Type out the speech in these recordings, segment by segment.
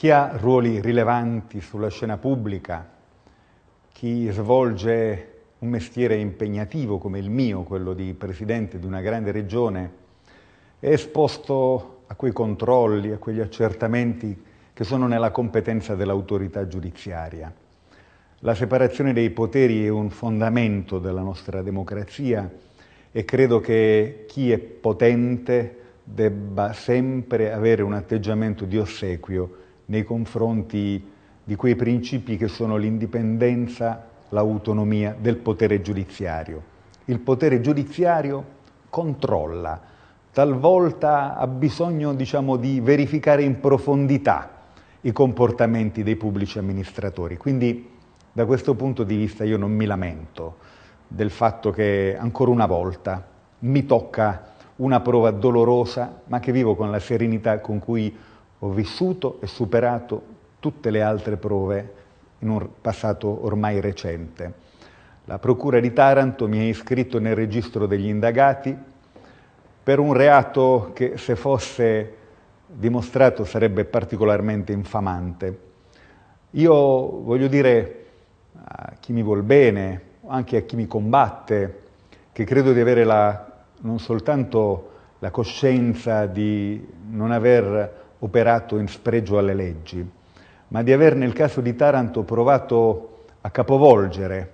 chi ha ruoli rilevanti sulla scena pubblica, chi svolge un mestiere impegnativo come il mio, quello di presidente di una grande regione, è esposto a quei controlli, a quegli accertamenti che sono nella competenza dell'autorità giudiziaria. La separazione dei poteri è un fondamento della nostra democrazia e credo che chi è potente debba sempre avere un atteggiamento di ossequio nei confronti di quei principi che sono l'indipendenza, l'autonomia del potere giudiziario. Il potere giudiziario controlla, talvolta ha bisogno diciamo, di verificare in profondità i comportamenti dei pubblici amministratori. Quindi da questo punto di vista io non mi lamento del fatto che ancora una volta mi tocca una prova dolorosa, ma che vivo con la serenità con cui ho vissuto e superato tutte le altre prove in un passato ormai recente. La Procura di Taranto mi ha iscritto nel registro degli indagati per un reato che se fosse dimostrato sarebbe particolarmente infamante. Io voglio dire a chi mi vuol bene, anche a chi mi combatte, che credo di avere la, non soltanto la coscienza di non aver operato in spregio alle leggi, ma di aver nel caso di Taranto provato a capovolgere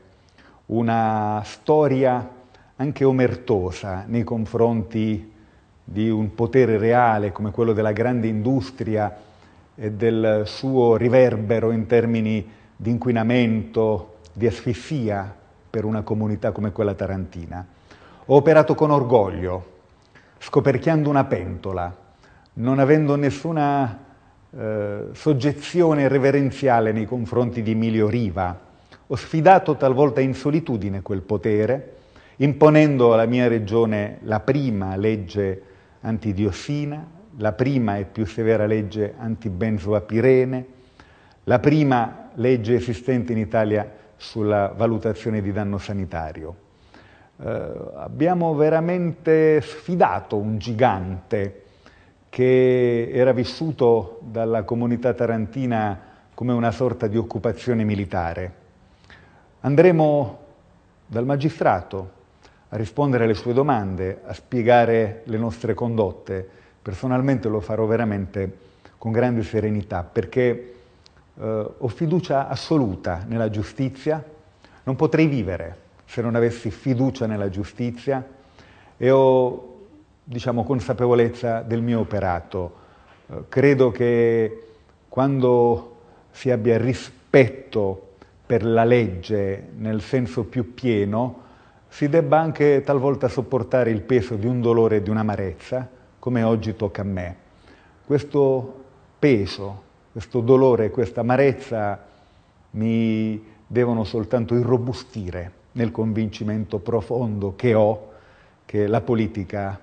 una storia anche omertosa nei confronti di un potere reale come quello della grande industria e del suo riverbero in termini di inquinamento, di asfissia per una comunità come quella tarantina. Ho operato con orgoglio, scoperchiando una pentola, non avendo nessuna eh, soggezione reverenziale nei confronti di Emilio Riva. Ho sfidato talvolta in solitudine quel potere, imponendo alla mia regione la prima legge antidiossina, la prima e più severa legge antibenzoapirene, la prima legge esistente in Italia sulla valutazione di danno sanitario. Eh, abbiamo veramente sfidato un gigante che era vissuto dalla comunità tarantina come una sorta di occupazione militare. Andremo dal magistrato a rispondere alle sue domande, a spiegare le nostre condotte. Personalmente lo farò veramente con grande serenità perché eh, ho fiducia assoluta nella giustizia. Non potrei vivere se non avessi fiducia nella giustizia e ho diciamo, consapevolezza del mio operato. Eh, credo che quando si abbia rispetto per la legge nel senso più pieno, si debba anche talvolta sopportare il peso di un dolore e di un'amarezza, come oggi tocca a me. Questo peso, questo dolore, questa amarezza mi devono soltanto irrobustire nel convincimento profondo che ho che la politica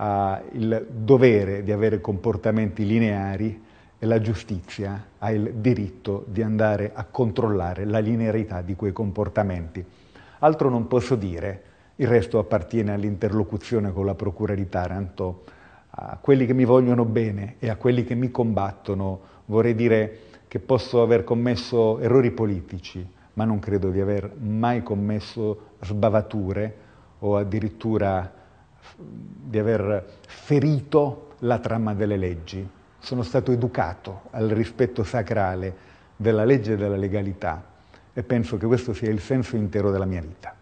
ha il dovere di avere comportamenti lineari e la giustizia ha il diritto di andare a controllare la linearità di quei comportamenti. Altro non posso dire, il resto appartiene all'interlocuzione con la Procura di Taranto. A quelli che mi vogliono bene e a quelli che mi combattono vorrei dire che posso aver commesso errori politici, ma non credo di aver mai commesso sbavature o addirittura di aver ferito la trama delle leggi. Sono stato educato al rispetto sacrale della legge e della legalità e penso che questo sia il senso intero della mia vita.